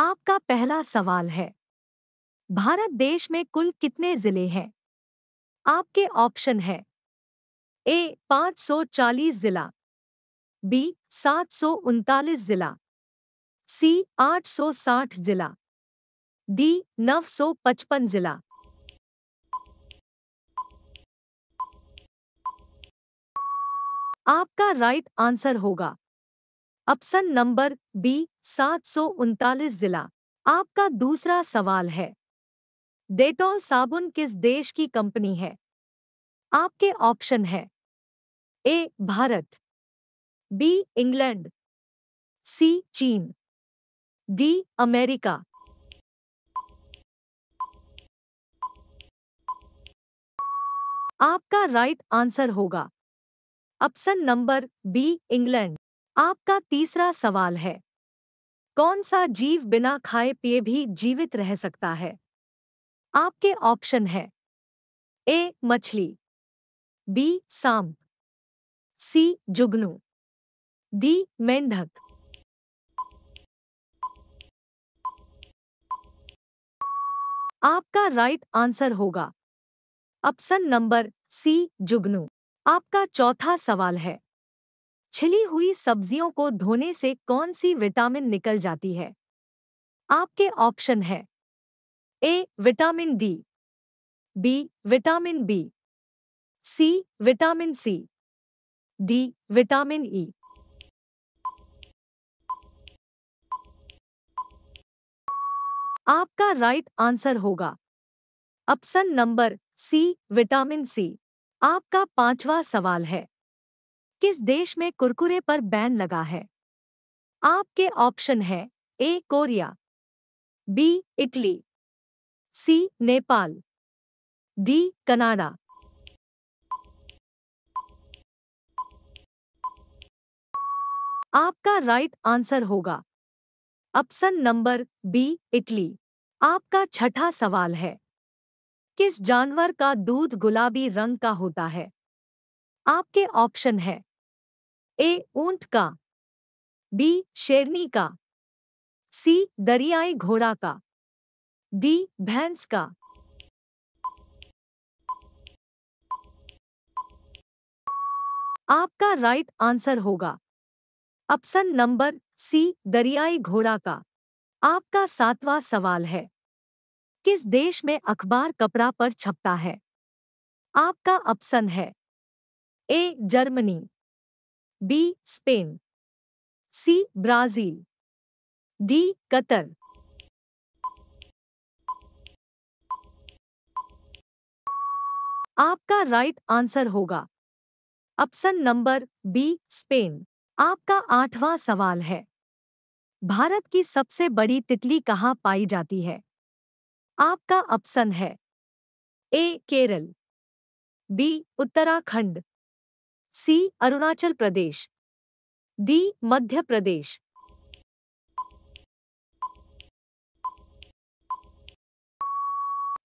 आपका पहला सवाल है भारत देश में कुल कितने जिले हैं आपके ऑप्शन है ए 540 जिला बी सात सौ उनतालीस जिला सी 860 जिला डी 955 जिला आपका राइट आंसर होगा ऑप्शन नंबर बी सात सौ उनतालीस जिला आपका दूसरा सवाल है डेटॉल साबुन किस देश की कंपनी है आपके ऑप्शन है A Bharat B England C चीन डी अमेरिका आपका राइट आंसर होगा ऑप्शन नंबर बी इंग्लैंड आपका तीसरा सवाल है कौन सा जीव बिना खाए पिए भी जीवित रह सकता है आपके ऑप्शन है ए मछली बी सांप सी जुगनू डी मेंढक आपका राइट आंसर होगा ऑप्शन नंबर सी जुगनू आपका चौथा सवाल है छिली हुई सब्जियों को धोने से कौन सी विटामिन निकल जाती है आपके ऑप्शन है A vitamin D B vitamin B C vitamin C D vitamin E e. आपका राइट आंसर होगा option number C vitamin C आपका पांचवा सवाल है किस देश में कुरकुरे पर बैन लगा है आपके ऑप्शन है A Korea B Italy C Nepal D Canada आपका राइट आंसर होगा ऑप्शन नंबर बी इटली आपका छठा सवाल है किस जानवर का दूध गुलाबी रंग का होता है आपके ऑप्शन है ए ऊंट का बी शेरनी का सी दरियाई घोड़ा का डी भैंस का आपका राइट आंसर होगा ऑप्शन नंबर सी दरियाई घोड़ा का आपका सातवां सवाल है किस देश में अखबार कपड़ा पर छपता है आपका ऑप्शन है A Germany B Spain C Brazil D Qatar आपका राइट आंसर होगा ऑप्शन नंबर बी स्पेन आपका आठवां सवाल है भारत की सबसे बड़ी तितली कहाँ पाई जाती है आपका ऑप्शन है A Kerala B Uttarakhand C Arunachal Pradesh D Madhya Pradesh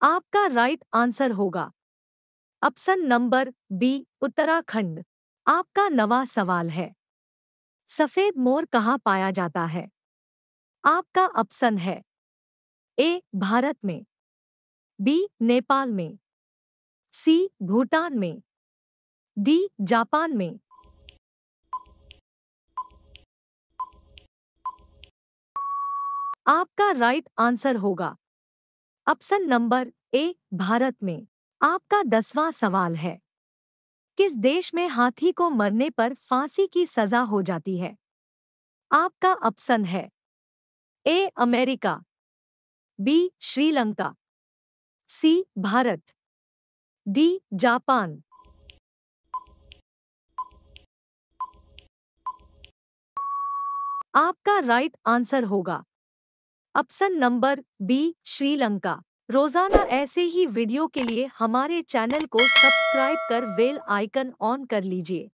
आपका राइट आंसर होगा ऑप्शन नंबर बी उत्तराखंड आपका नवा सवाल है सफेद मोर कहाँ पाया जाता है आपका ऑप्शन है ए भारत में बी नेपाल में सी भूटान में डी जापान में आपका राइट आंसर होगा ऑप्शन नंबर ए भारत में आपका दसवां सवाल है किस देश में हाथी को मरने पर फांसी की सजा हो जाती है आपका ऑप्शन है A America B Sri Lanka C Bharat D Japan आपका राइट आंसर होगा ऑप्शन नंबर बी श्रीलंका रोजाना ऐसे ही वीडियो के लिए हमारे चैनल को सब्सक्राइब कर वेल आइकन ऑन कर लीजिए